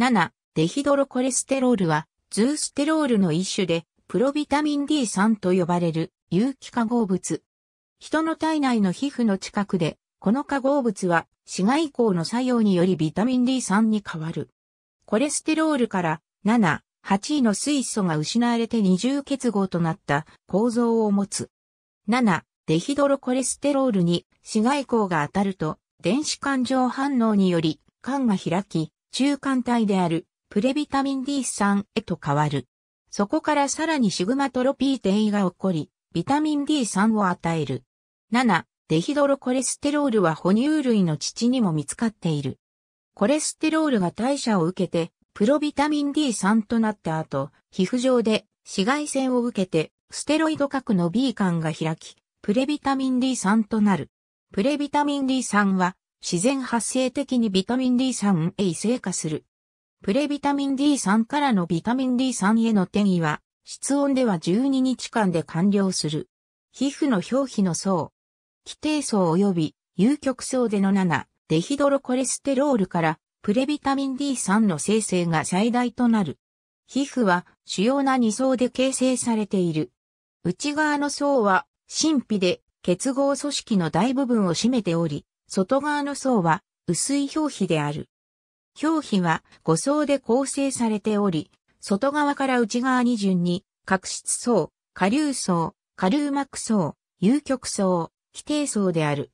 7、デヒドロコレステロールは、ズーステロールの一種で、プロビタミン D3 と呼ばれる有機化合物。人の体内の皮膚の近くで、この化合物は紫外光の作用によりビタミン D3 に変わる。コレステロールから7、8位の水素が失われて二重結合となった構造を持つ。7、デヒドロコレステロールに紫外光が当たると電子環状反応により缶が開き、中間体であるプレビタミン D3 へと変わる。そこからさらにシグマトロピー転移が起こり、ビタミン D3 を与える。7、デヒドロコレステロールは哺乳類の乳にも見つかっている。コレステロールが代謝を受けて、プロビタミン D3 となった後、皮膚上で紫外線を受けて、ステロイド核の B 管が開き、プレビタミン D3 となる。プレビタミン D3 は自然発生的にビタミン D3 へ異性化する。プレビタミン D3 からのビタミン D3 への転移は、室温では12日間で完了する。皮膚の表皮の層、規定層及び有極層での7、デヒドロコレステロールからプレビタミン D3 の生成が最大となる。皮膚は主要な2層で形成されている。内側の層は神秘で結合組織の大部分を占めており、外側の層は薄い表皮である。表皮は5層で構成されており、外側から内側に順に、角質層、下流層、下流膜層、有極層、規定層である。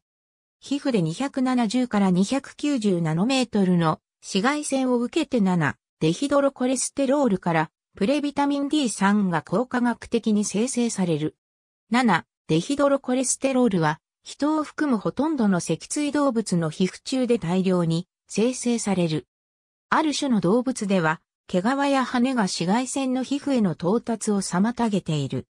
皮膚で270から290ナノメートルの紫外線を受けて7、デヒドロコレステロールからプレビタミン D3 が効果学的に生成される。7、デヒドロコレステロールは人を含むほとんどの脊椎動物の皮膚中で大量に生成される。ある種の動物では、毛皮や羽が紫外線の皮膚への到達を妨げている。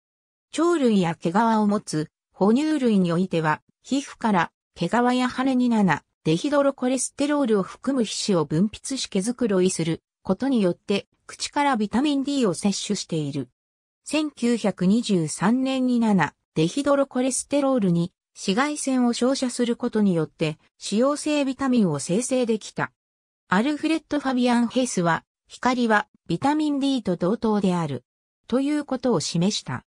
鳥類や毛皮を持つ哺乳類においては、皮膚から毛皮や羽に7、デヒドロコレステロールを含む皮脂を分泌し毛づくろいすることによって口からビタミン D を摂取している。1923年に7、デヒドロコレステロールに紫外線を照射することによって、使用性ビタミンを生成できた。アルフレッド・ファビアン・ヘイスは、光はビタミン D と同等である。ということを示した。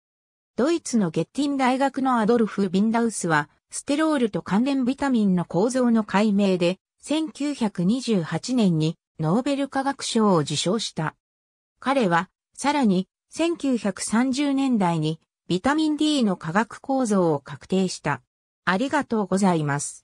ドイツのゲッティン大学のアドルフ・ビンダウスは、ステロールと関連ビタミンの構造の解明で、1928年にノーベル化学賞を受賞した。彼は、さらに、1930年代にビタミン D の化学構造を確定した。ありがとうございます。